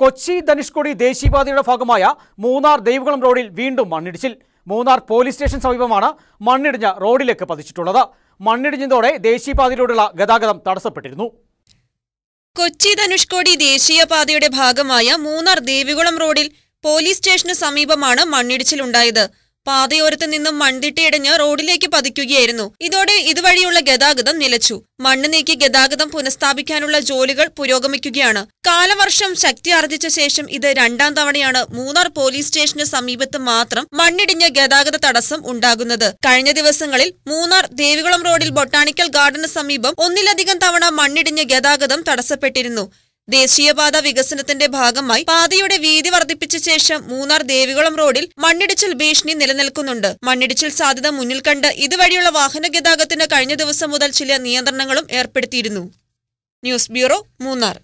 കൊച്ചി ധനുഷ്കോടി ദേശീയപാതയുടെ ഭാഗമായ മൂന്നാർ ദേവികുളം റോഡിൽ വീണ്ടും മണ്ണിടിച്ചിൽ മൂന്നാർ പോലീസ് സ്റ്റേഷൻ സമീപമാണ് മണ്ണിടിഞ്ഞ റോഡിലേക്ക് പതിച്ചിട്ടുള്ളത് മണ്ണിടിഞ്ഞതോടെ ദേശീയപാതയിലൂടെയുള്ള ഗതാഗതം തടസ്സപ്പെട്ടിരുന്നു കൊച്ചി ധനുഷ്കോടി ദേശീയപാതയുടെ ഭാഗമായ മൂന്നാർ ദേവികുളം റോഡിൽ പോലീസ് സ്റ്റേഷന് സമീപമാണ് മണ്ണിടിച്ചിലുണ്ടായത് പാതയോരത്ത് നിന്നും മൺതിട്ടയിടഞ്ഞ് റോഡിലേക്ക് പതിക്കുകയായിരുന്നു ഇതോടെ ഇതുവഴിയുള്ള ഗതാഗതം നിലച്ചു മണ്ണ് നീക്കി ഗതാഗതം പുനഃസ്ഥാപിക്കാനുള്ള ജോലികൾ പുരോഗമിക്കുകയാണ് കാലവർഷം ശക്തി ആർജിച്ച ശേഷം ഇത് രണ്ടാം തവണയാണ് മൂന്നാർ പോലീസ് സ്റ്റേഷന് സമീപത്ത് മാത്രം മണ്ണിടിഞ്ഞ ഗതാഗത തടസ്സം ഉണ്ടാകുന്നത് കഴിഞ്ഞ ദിവസങ്ങളിൽ മൂന്നാർ ദേവികുളം റോഡിൽ ബൊട്ടാണിക്കൽ ഗാർഡന് സമീപം ഒന്നിലധികം തവണ മണ്ണിടിഞ്ഞ് ഗതാഗതം തടസ്സപ്പെട്ടിരുന്നു ദേശീയപാത വികസനത്തിന്റെ ഭാഗമായി പാതയുടെ വീതി വർദ്ധിപ്പിച്ച ശേഷം മൂന്നാർ ദേവികുളം റോഡിൽ മണ്ണിടിച്ചിൽ ഭീഷണി നിലനിൽക്കുന്നുണ്ട് മണ്ണിടിച്ചിൽ സാധ്യത മുന്നിൽ കണ്ട് ഇതുവഴിയുള്ള വാഹന ഗതാഗതത്തിന് കഴിഞ്ഞ ദിവസം മുതൽ ചില നിയന്ത്രണങ്ങളും ഏർപ്പെടുത്തിയിരുന്നു ന്യൂസ് ബ്യൂറോ മൂന്നാർ